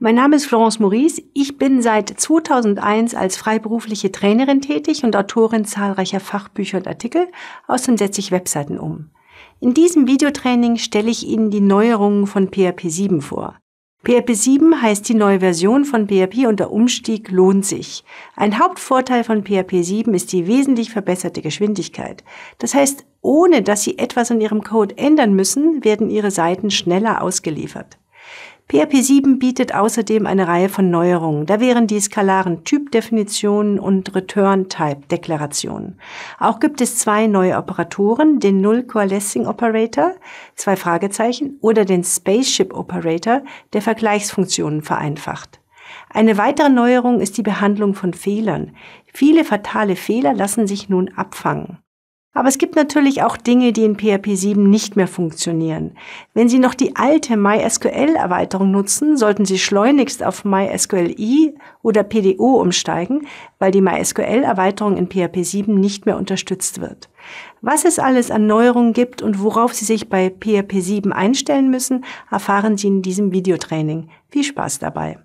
Mein Name ist Florence Maurice. Ich bin seit 2001 als freiberufliche Trainerin tätig und Autorin zahlreicher Fachbücher und Artikel. Außerdem setze ich Webseiten um. In diesem Videotraining stelle ich Ihnen die Neuerungen von PHP 7 vor. PHP 7 heißt die neue Version von PHP und der Umstieg lohnt sich. Ein Hauptvorteil von PHP 7 ist die wesentlich verbesserte Geschwindigkeit. Das heißt, ohne dass Sie etwas an Ihrem Code ändern müssen, werden Ihre Seiten schneller ausgeliefert. PHP 7 bietet außerdem eine Reihe von Neuerungen. Da wären die skalaren Typdefinitionen und Return-Type-Deklarationen. Auch gibt es zwei neue Operatoren, den Null Coalescing Operator, zwei Fragezeichen, oder den Spaceship Operator, der Vergleichsfunktionen vereinfacht. Eine weitere Neuerung ist die Behandlung von Fehlern. Viele fatale Fehler lassen sich nun abfangen. Aber es gibt natürlich auch Dinge, die in PHP 7 nicht mehr funktionieren. Wenn Sie noch die alte MySQL-Erweiterung nutzen, sollten Sie schleunigst auf MySQL I oder PDO umsteigen, weil die MySQL-Erweiterung in PHP 7 nicht mehr unterstützt wird. Was es alles an Neuerungen gibt und worauf Sie sich bei PHP 7 einstellen müssen, erfahren Sie in diesem Videotraining. Viel Spaß dabei!